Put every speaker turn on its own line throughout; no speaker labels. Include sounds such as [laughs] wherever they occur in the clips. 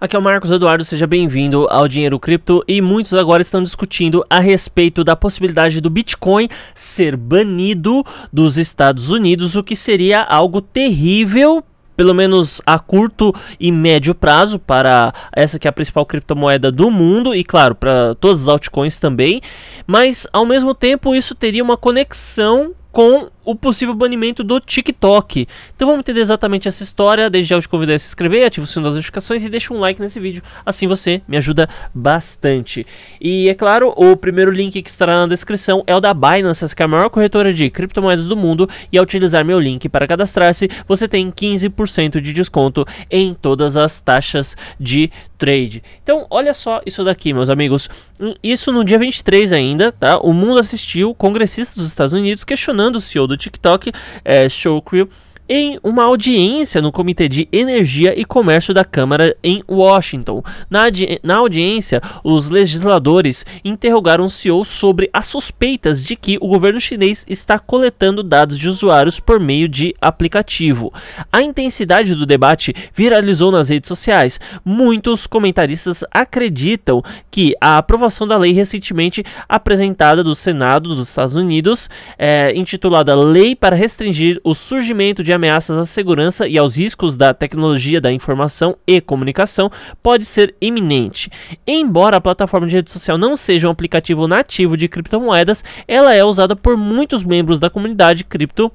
Aqui é o Marcos Eduardo, seja bem-vindo ao Dinheiro Cripto e muitos agora estão discutindo a respeito da possibilidade do Bitcoin ser banido dos Estados Unidos, o que seria algo terrível pelo menos a curto e médio prazo, para essa que é a principal criptomoeda do mundo e, claro, para todas as altcoins também. Mas, ao mesmo tempo, isso teria uma conexão com o possível banimento do TikTok. Então vamos entender exatamente essa história. Desde já eu te convido a se inscrever, ativa o sino das notificações e deixa um like nesse vídeo. Assim você me ajuda bastante. E é claro, o primeiro link que estará na descrição é o da Binance, que é a maior corretora de criptomoedas do mundo. E ao utilizar meu link para cadastrar-se, você tem 15% de desconto em todas as taxas de trade. Então olha só isso daqui, meus amigos. Hum, isso no dia 23 ainda, tá? O mundo assistiu congressistas dos Estados Unidos questionando o CEO do TikTok, é Showcreel, em uma audiência no Comitê de Energia e Comércio da Câmara em Washington. Na, na audiência, os legisladores interrogaram o CEO sobre as suspeitas de que o governo chinês está coletando dados de usuários por meio de aplicativo. A intensidade do debate viralizou nas redes sociais. Muitos comentaristas acreditam que a aprovação da lei recentemente apresentada do Senado dos Estados Unidos, é, intitulada Lei para Restringir o Surgimento de ameaças à segurança e aos riscos da tecnologia da informação e comunicação pode ser iminente. Embora a plataforma de rede social não seja um aplicativo nativo de criptomoedas, ela é usada por muitos membros da comunidade cripto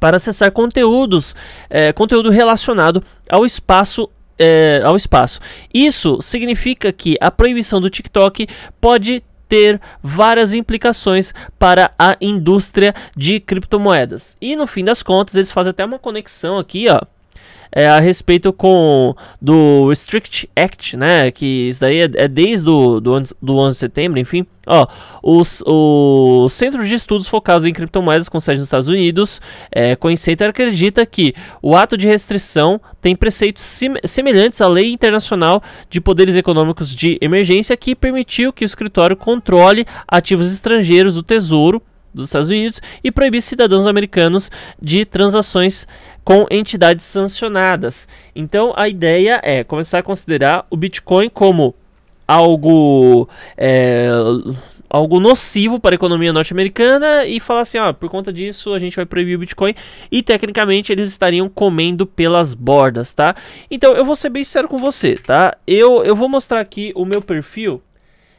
para acessar conteúdos, é, conteúdo relacionado ao espaço é, ao espaço. Isso significa que a proibição do TikTok pode ter várias implicações para a indústria de criptomoedas. E no fim das contas, eles fazem até uma conexão aqui, ó é, a respeito com do Restrict Act, né? Que isso daí é, é desde do, do, do 11 de setembro, enfim. Ó, os, o Centro de Estudos Focados em Criptomoedas com sede nos Estados Unidos, é, e acredita que o ato de restrição tem preceitos sim, semelhantes à Lei Internacional de Poderes Econômicos de Emergência, que permitiu que o escritório controle ativos estrangeiros do Tesouro dos Estados Unidos e proibir cidadãos americanos de transações com entidades sancionadas. Então a ideia é começar a considerar o Bitcoin como algo é, algo nocivo para a economia norte-americana e falar assim, ó, por conta disso a gente vai proibir o Bitcoin e tecnicamente eles estariam comendo pelas bordas, tá? Então eu vou ser bem sincero com você, tá? Eu eu vou mostrar aqui o meu perfil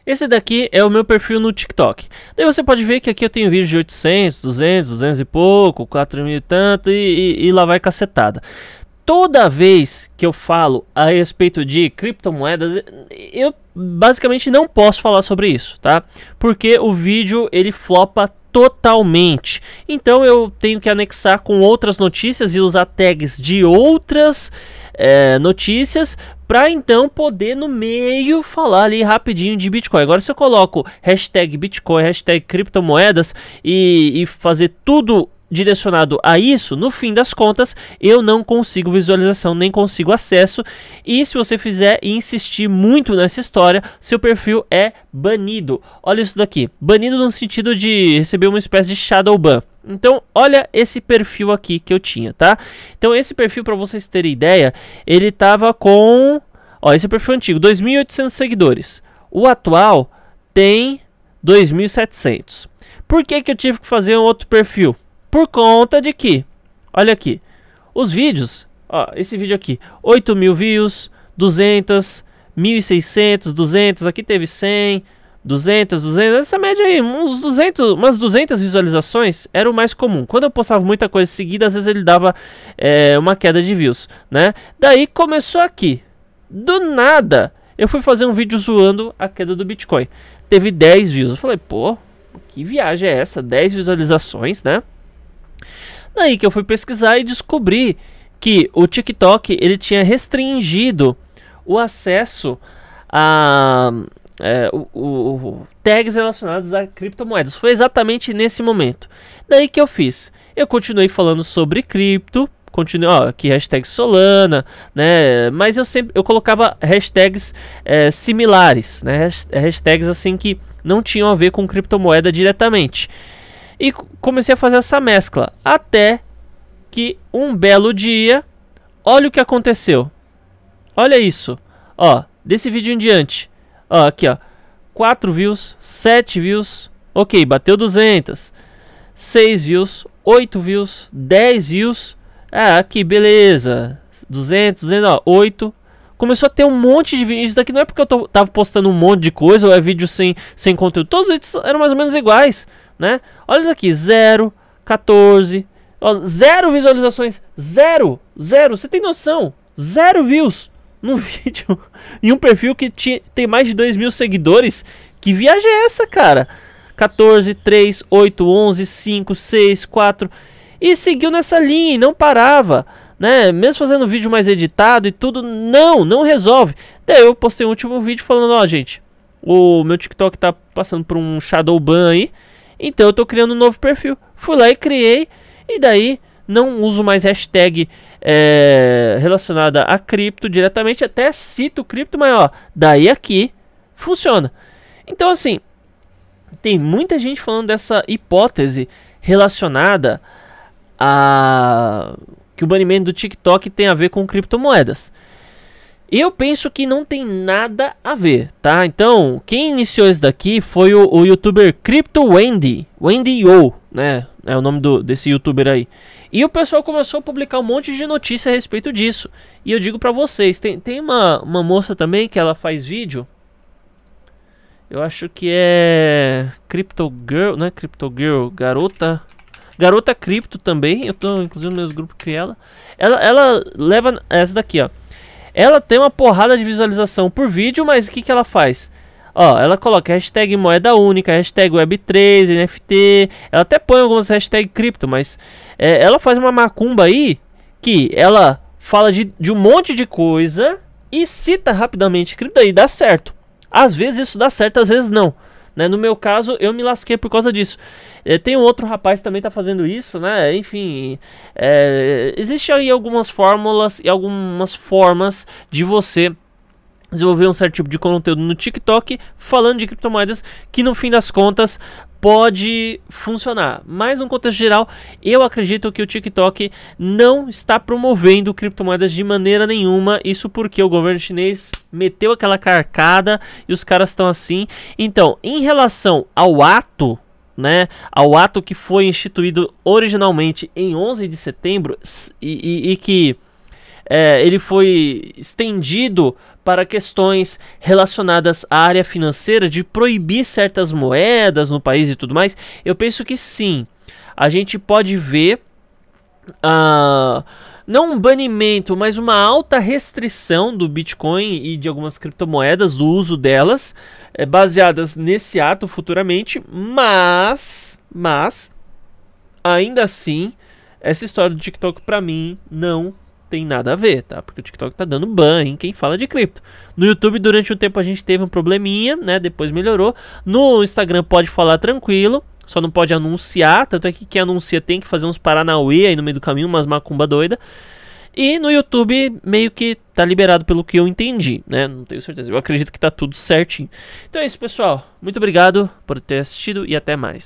esse daqui é o meu perfil no TikTok. Daí você pode ver que aqui eu tenho vídeos de 800, 200, 200 e pouco, 4 mil e tanto e, e, e lá vai cacetada. Toda vez que eu falo a respeito de criptomoedas, eu basicamente não posso falar sobre isso, tá? Porque o vídeo ele flopa totalmente. Então eu tenho que anexar com outras notícias e usar tags de outras é, notícias para então poder no meio falar ali rapidinho de Bitcoin. Agora se eu coloco hashtag Bitcoin, hashtag criptomoedas e, e fazer tudo direcionado a isso, no fim das contas, eu não consigo visualização, nem consigo acesso. E se você fizer e insistir muito nessa história, seu perfil é banido. Olha isso daqui. Banido no sentido de receber uma espécie de shadow ban. Então, olha esse perfil aqui que eu tinha, tá? Então, esse perfil, para vocês terem ideia, ele tava com... Ó, esse perfil antigo, 2.800 seguidores. O atual tem 2.700. Por que, que eu tive que fazer um outro perfil? Por conta de que, olha aqui, os vídeos, ó, esse vídeo aqui, 8 mil views, 200, 1.600, 200, aqui teve 100, 200, 200, essa média aí, uns 200, umas 200 visualizações era o mais comum. Quando eu postava muita coisa seguida, às vezes ele dava é, uma queda de views, né? Daí começou aqui, do nada, eu fui fazer um vídeo zoando a queda do Bitcoin. Teve 10 views, eu falei, pô, que viagem é essa? 10 visualizações, né? Daí que eu fui pesquisar e descobri que o TikTok ele tinha restringido o acesso a é, o, o, tags relacionados a criptomoedas. Foi exatamente nesse momento. Daí que eu fiz. Eu continuei falando sobre cripto, continue ó, aqui hashtag Solana, né? Mas eu sempre eu colocava hashtags é, similares, né? Hashtags assim que não tinham a ver com criptomoeda diretamente. E comecei a fazer essa mescla. Até que um belo dia, olha o que aconteceu. Olha isso. Ó, desse vídeo em diante. Ó, aqui ó. 4 views, 7 views. Ok, bateu 200. 6 views, 8 views, 10 views. Ah, aqui, beleza. 200, 200, Começou a ter um monte de vídeos. Isso daqui não é porque eu tô, tava postando um monte de coisa ou é vídeo sem, sem conteúdo. Todos os vídeos eram mais ou menos iguais né? Olha isso aqui, 0, 14, 0 visualizações, 0, 0, você tem noção, 0 views [laughs] num vídeo em um perfil que te, tem mais de 2 mil seguidores, que viagem é essa, cara? 14, 3, 8, 11, 5, 6, 4, e seguiu nessa linha e não parava, né? Mesmo fazendo vídeo mais editado e tudo, não, não resolve. Daí eu postei um último vídeo falando, ó, gente, o meu TikTok tá passando por um shadow ban aí. Então eu estou criando um novo perfil. Fui lá e criei. E daí não uso mais hashtag é, relacionada a cripto diretamente. Até cito cripto, mas ó, daí aqui funciona. Então assim, tem muita gente falando dessa hipótese relacionada a que o banimento do TikTok tem a ver com criptomoedas. Eu penso que não tem nada a ver, tá? Então, quem iniciou isso daqui foi o, o youtuber Crypto Wendy, Wendy Yo, né? É o nome do, desse youtuber aí. E o pessoal começou a publicar um monte de notícia a respeito disso. E eu digo pra vocês, tem, tem uma, uma moça também que ela faz vídeo. Eu acho que é Crypto Girl, não é Crypto Girl, garota Garota Cripto também, eu tô inclusive no mesmo grupo que ela. Ela, ela leva essa daqui, ó. Ela tem uma porrada de visualização por vídeo, mas o que, que ela faz? Ó, ela coloca hashtag moeda única, hashtag web3, NFT. Ela até põe algumas hashtag cripto, mas é, ela faz uma macumba aí que ela fala de, de um monte de coisa e cita rapidamente cripto e dá certo. Às vezes isso dá certo, às vezes não. Né? No meu caso, eu me lasquei por causa disso. É, tem um outro rapaz que também tá fazendo isso, né? Enfim, é, existe aí algumas fórmulas e algumas formas de você desenvolver um certo tipo de conteúdo no TikTok falando de criptomoedas que no fim das contas pode funcionar. Mas no contexto geral, eu acredito que o TikTok não está promovendo criptomoedas de maneira nenhuma. Isso porque o governo chinês meteu aquela carcada e os caras estão assim. Então, em relação ao ato né, ao ato que foi instituído originalmente em 11 de setembro e, e, e que é, ele foi estendido para questões relacionadas à área financeira, de proibir certas moedas no país e tudo mais? Eu penso que sim. A gente pode ver. Uh, não um banimento, mas uma alta restrição do Bitcoin e de algumas criptomoedas, o uso delas, é, baseadas nesse ato futuramente, mas, mas, ainda assim, essa história do TikTok para mim não tem nada a ver, tá? Porque o TikTok tá dando ban em quem fala de cripto. No YouTube, durante um tempo, a gente teve um probleminha, né? Depois melhorou. No Instagram, pode falar tranquilo. Só não pode anunciar. Tanto é que quem anuncia tem que fazer uns Paranauê aí no meio do caminho, umas macumba doida. E no YouTube, meio que tá liberado pelo que eu entendi, né? Não tenho certeza. Eu acredito que tá tudo certinho. Então é isso, pessoal. Muito obrigado por ter assistido e até mais.